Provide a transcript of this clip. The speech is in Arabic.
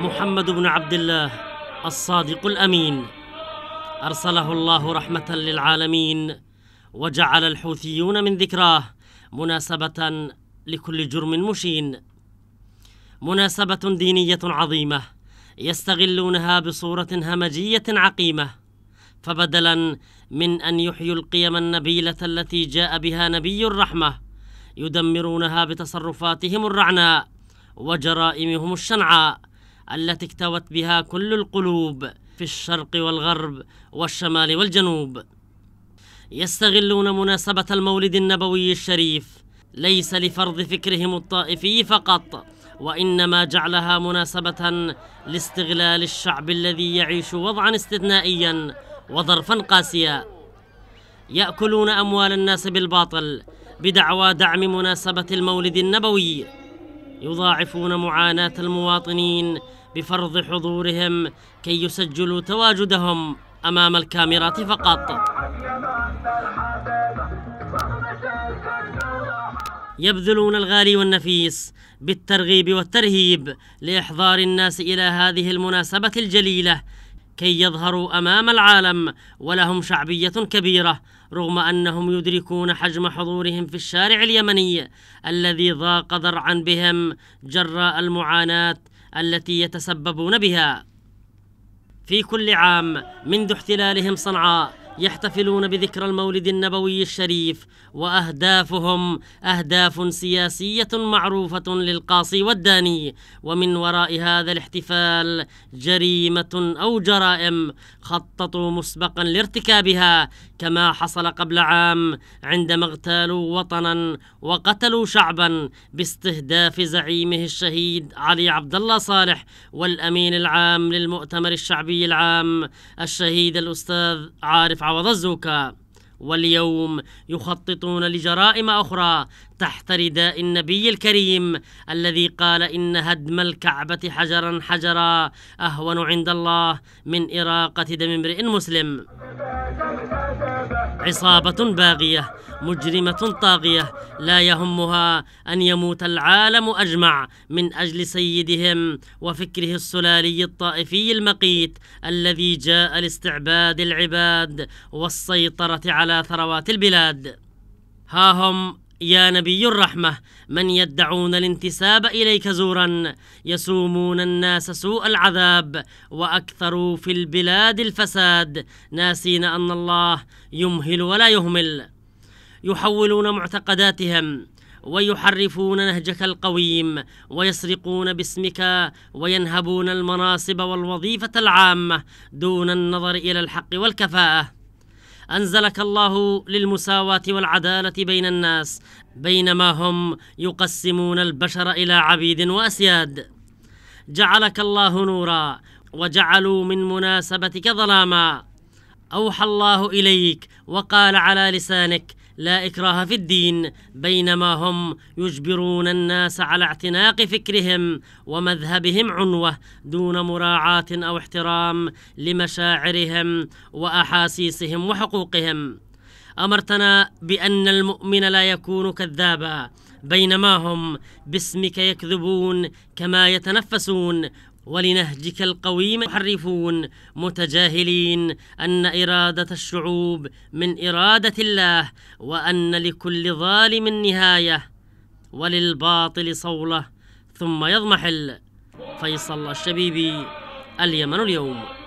محمد بن عبد الله الصادق الامين ارسله الله رحمه للعالمين وجعل الحوثيون من ذكراه مناسبه لكل جرم مشين مناسبه دينيه عظيمه يستغلونها بصوره همجيه عقيمه فبدلا من ان يحيوا القيم النبيله التي جاء بها نبي الرحمه يدمرونها بتصرفاتهم الرعناء وجرائمهم الشنعاء التي اكتوت بها كل القلوب في الشرق والغرب والشمال والجنوب يستغلون مناسبة المولد النبوي الشريف ليس لفرض فكرهم الطائفي فقط وإنما جعلها مناسبة لاستغلال الشعب الذي يعيش وضعا استثنائيا وظرفا قاسيا يأكلون أموال الناس بالباطل بدعوى دعم مناسبة المولد النبوي يضاعفون معاناة المواطنين بفرض حضورهم كي يسجلوا تواجدهم أمام الكاميرات فقط يبذلون الغالي والنفيس بالترغيب والترهيب لإحضار الناس إلى هذه المناسبة الجليلة كي يظهروا امام العالم ولهم شعبيه كبيره رغم انهم يدركون حجم حضورهم في الشارع اليمني الذي ضاق ذرعا بهم جراء المعاناه التي يتسببون بها في كل عام منذ احتلالهم صنعاء يحتفلون بذكرى المولد النبوي الشريف واهدافهم اهداف سياسيه معروفه للقاصي والداني ومن وراء هذا الاحتفال جريمه او جرائم خططوا مسبقا لارتكابها كما حصل قبل عام عندما اغتالوا وطنا وقتلوا شعبا باستهداف زعيمه الشهيد علي عبد الله صالح والامين العام للمؤتمر الشعبي العام الشهيد الاستاذ عارف عوضزك واليوم يخططون لجرائم اخرى تحت رداء النبي الكريم الذي قال ان هدم الكعبه حجرا حجرا اهون عند الله من اراقه دم امرئ مسلم عصابة باغية مجرمة طاغية لا يهمها أن يموت العالم أجمع من أجل سيدهم وفكره السلالي الطائفي المقيت الذي جاء لاستعباد العباد والسيطرة على ثروات البلاد ها هم يا نبي الرحمة من يدعون الانتساب إليك زورا يسومون الناس سوء العذاب وأكثروا في البلاد الفساد ناسين أن الله يمهل ولا يهمل يحولون معتقداتهم ويحرفون نهجك القويم ويسرقون باسمك وينهبون المناصب والوظيفة العامة دون النظر إلى الحق والكفاءة انزلك الله للمساواه والعداله بين الناس بينما هم يقسمون البشر الى عبيد واسياد جعلك الله نورا وجعلوا من مناسبتك ظلاما اوحى الله اليك وقال على لسانك لا إكراه في الدين بينما هم يجبرون الناس على اعتناق فكرهم ومذهبهم عنوة دون مراعاة أو احترام لمشاعرهم وأحاسيسهم وحقوقهم أمرتنا بأن المؤمن لا يكون كذابا بينما هم باسمك يكذبون كما يتنفسون ولنهجك القويم محرفون متجاهلين أن إرادة الشعوب من إرادة الله وأن لكل ظالم نهاية وللباطل صولة ثم يضمحل فيصل الشبيبي اليمن اليوم